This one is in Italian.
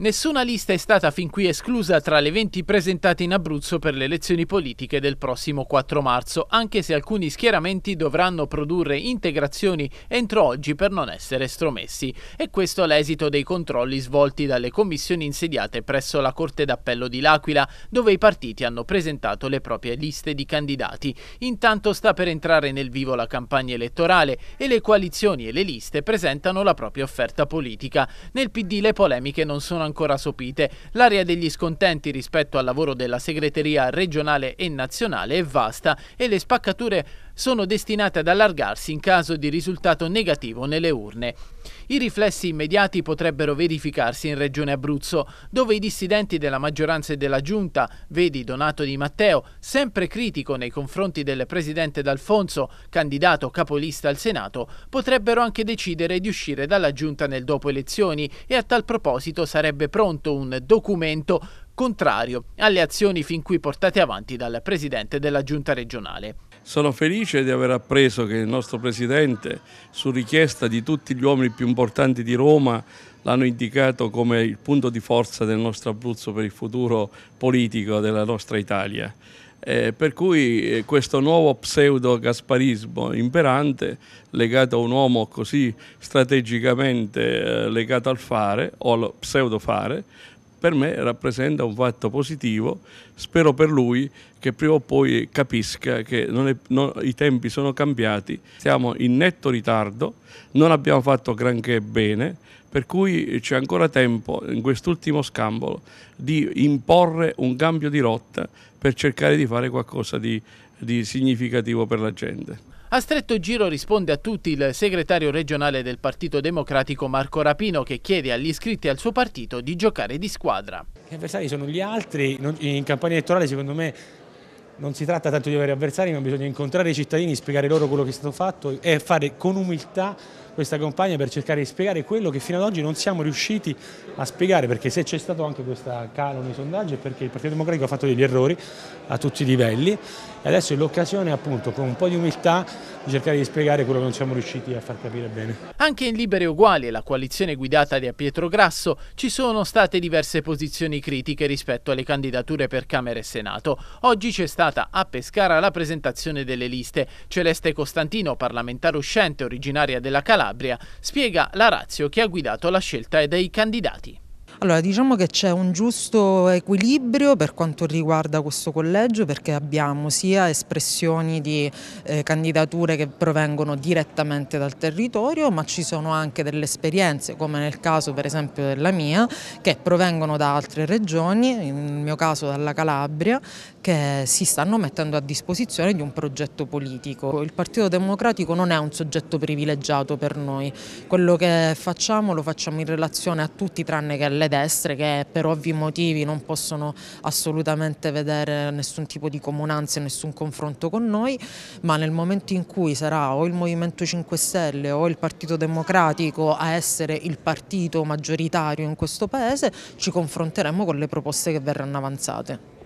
Nessuna lista è stata fin qui esclusa tra le 20 presentate in Abruzzo per le elezioni politiche del prossimo 4 marzo, anche se alcuni schieramenti dovranno produrre integrazioni entro oggi per non essere stromessi. E questo l'esito dei controlli svolti dalle commissioni insediate presso la Corte d'Appello di L'Aquila, dove i partiti hanno presentato le proprie liste di candidati. Intanto sta per entrare nel vivo la campagna elettorale e le coalizioni e le liste presentano la propria offerta politica. Nel PD le polemiche non sono ancora sopite. L'area degli scontenti rispetto al lavoro della segreteria regionale e nazionale è vasta e le spaccature sono destinate ad allargarsi in caso di risultato negativo nelle urne. I riflessi immediati potrebbero verificarsi in Regione Abruzzo, dove i dissidenti della maggioranza e della giunta, vedi Donato Di Matteo, sempre critico nei confronti del presidente D'Alfonso, candidato capolista al Senato, potrebbero anche decidere di uscire dalla giunta nel dopo elezioni e a tal proposito sarebbe sarebbe pronto un documento contrario alle azioni fin qui portate avanti dal presidente della giunta regionale. Sono felice di aver appreso che il nostro presidente, su richiesta di tutti gli uomini più importanti di Roma, l'hanno indicato come il punto di forza del nostro Abruzzo per il futuro politico della nostra Italia. Eh, per cui eh, questo nuovo pseudo gasparismo imperante legato a un uomo così strategicamente eh, legato al fare o al pseudo fare per me rappresenta un fatto positivo. Spero per lui che prima o poi capisca che è, no, i tempi sono cambiati, siamo in netto ritardo, non abbiamo fatto granché bene, per cui c'è ancora tempo in quest'ultimo scambolo di imporre un cambio di rotta per cercare di fare qualcosa di, di significativo per la gente. A stretto giro risponde a tutti il segretario regionale del Partito Democratico Marco Rapino che chiede agli iscritti al suo partito di giocare di squadra. Gli avversari sono gli altri, in campagna elettorale secondo me non si tratta tanto di avere avversari ma bisogna incontrare i cittadini, spiegare loro quello che è stato fatto e fare con umiltà questa campagna per cercare di spiegare quello che fino ad oggi non siamo riusciti a spiegare, perché se c'è stato anche questo calo nei sondaggi è perché il Partito Democratico ha fatto degli errori a tutti i livelli e adesso è l'occasione appunto con un po' di umiltà di cercare di spiegare quello che non siamo riusciti a far capire bene. Anche in Libere Uguali, e la coalizione guidata da Pietro Grasso, ci sono state diverse posizioni critiche rispetto alle candidature per Camera e Senato. Oggi c'è stata a Pescara la presentazione delle liste. Celeste Costantino, parlamentare uscente originaria della Calabria, Calabria, spiega la razio che ha guidato la scelta dei candidati. Allora, diciamo che c'è un giusto equilibrio per quanto riguarda questo collegio perché abbiamo sia espressioni di eh, candidature che provengono direttamente dal territorio, ma ci sono anche delle esperienze, come nel caso per esempio della mia, che provengono da altre regioni, nel mio caso dalla Calabria, che si stanno mettendo a disposizione di un progetto politico. Il Partito Democratico non è un soggetto privilegiato per noi, quello che facciamo lo facciamo in relazione a tutti tranne che alle le destre che per ovvi motivi non possono assolutamente vedere nessun tipo di comunanza e nessun confronto con noi, ma nel momento in cui sarà o il Movimento 5 Stelle o il Partito Democratico a essere il partito maggioritario in questo Paese, ci confronteremo con le proposte che verranno avanzate.